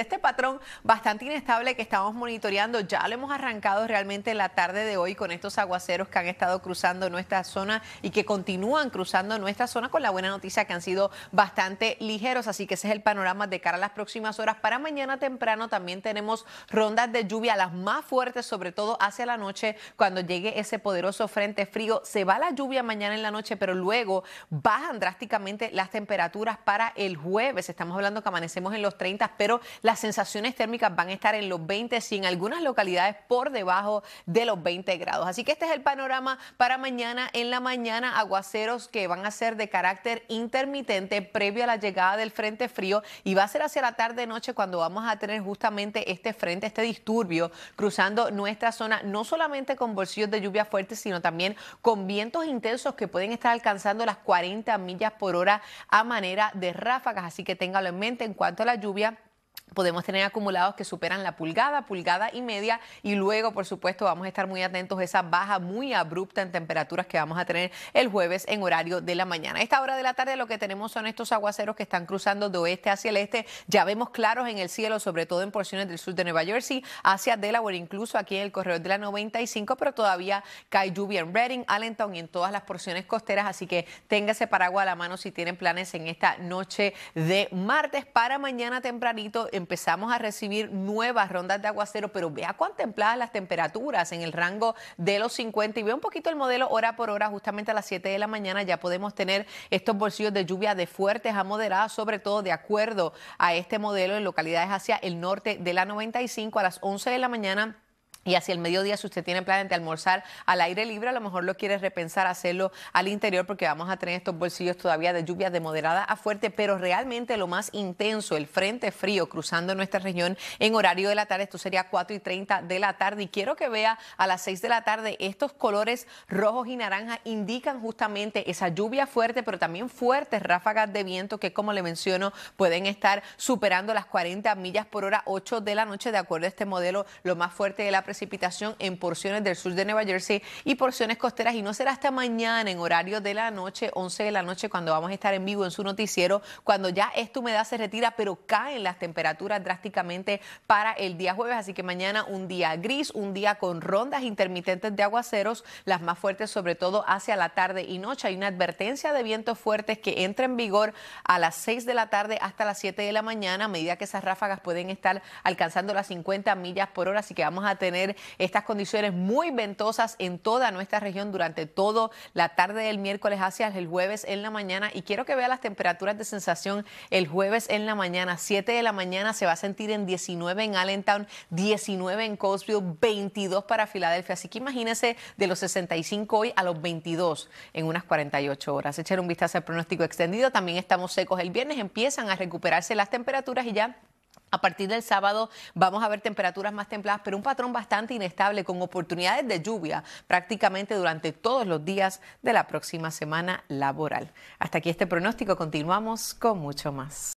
este patrón bastante inestable que estamos monitoreando, ya lo hemos arrancado realmente la tarde de hoy con estos aguaceros que han estado cruzando nuestra zona y que continúan cruzando nuestra zona con la buena noticia que han sido bastante ligeros, así que ese es el panorama de cara a las próximas horas. Para mañana temprano también tenemos rondas de lluvia, las más fuertes, sobre todo hacia la noche, cuando llegue ese poderoso frente frío. Se va la lluvia mañana en la noche, pero luego bajan drásticamente las temperaturas para el jueves. Estamos hablando que amanecemos en los 30, pero las sensaciones térmicas van a estar en los 20 y en algunas localidades por debajo de los 20 grados. Así que este es el panorama para mañana. En la mañana, aguaceros que van a ser de carácter intermitente previo a la llegada del frente frío y va a ser hacia la tarde-noche cuando vamos a tener justamente este frente, este disturbio cruzando nuestra zona, no solamente con bolsillos de lluvia fuerte, sino también con vientos intensos que pueden estar alcanzando las 40 millas por hora a manera de ráfagas. Así que téngalo en mente en cuanto a la lluvia podemos tener acumulados que superan la pulgada, pulgada y media y luego, por supuesto, vamos a estar muy atentos a esa baja muy abrupta en temperaturas que vamos a tener el jueves en horario de la mañana. A esta hora de la tarde lo que tenemos son estos aguaceros que están cruzando de oeste hacia el este. Ya vemos claros en el cielo, sobre todo en porciones del sur de Nueva Jersey, hacia Delaware, incluso aquí en el corredor de la 95, pero todavía cae lluvia en Reading, Allentown y en todas las porciones costeras, así que téngase paraguas a la mano si tienen planes en esta noche de martes para mañana tempranito empezamos a recibir nuevas rondas de aguacero, pero vea templadas las temperaturas en el rango de los 50 y vea un poquito el modelo hora por hora, justamente a las 7 de la mañana ya podemos tener estos bolsillos de lluvia de fuertes a moderadas, sobre todo de acuerdo a este modelo en localidades hacia el norte de la 95 a las 11 de la mañana y hacia el mediodía, si usted tiene planes de almorzar al aire libre, a lo mejor lo quiere repensar, hacerlo al interior, porque vamos a tener estos bolsillos todavía de lluvias de moderada a fuerte, pero realmente lo más intenso, el frente frío cruzando nuestra región en horario de la tarde, esto sería 4 y 30 de la tarde. Y quiero que vea a las 6 de la tarde, estos colores rojos y naranja indican justamente esa lluvia fuerte, pero también fuertes ráfagas de viento que, como le menciono, pueden estar superando las 40 millas por hora, 8 de la noche, de acuerdo a este modelo, lo más fuerte de la presión precipitación en porciones del sur de Nueva Jersey y porciones costeras y no será hasta mañana en horario de la noche, 11 de la noche, cuando vamos a estar en vivo en su noticiero, cuando ya esta humedad se retira, pero caen las temperaturas drásticamente para el día jueves. Así que mañana un día gris, un día con rondas intermitentes de aguaceros, las más fuertes sobre todo hacia la tarde y noche. Hay una advertencia de vientos fuertes que entra en vigor a las 6 de la tarde hasta las 7 de la mañana, a medida que esas ráfagas pueden estar alcanzando las 50 millas por hora, así que vamos a tener estas condiciones muy ventosas en toda nuestra región durante toda la tarde del miércoles hacia el jueves en la mañana. Y quiero que vea las temperaturas de sensación el jueves en la mañana. 7 de la mañana se va a sentir en 19 en Allentown, 19 en Coatesville, 22 para Filadelfia. Así que imagínense de los 65 hoy a los 22 en unas 48 horas. Echar un vistazo al pronóstico extendido. También estamos secos el viernes. Empiezan a recuperarse las temperaturas y ya a partir del sábado vamos a ver temperaturas más templadas, pero un patrón bastante inestable con oportunidades de lluvia prácticamente durante todos los días de la próxima semana laboral. Hasta aquí este pronóstico, continuamos con mucho más.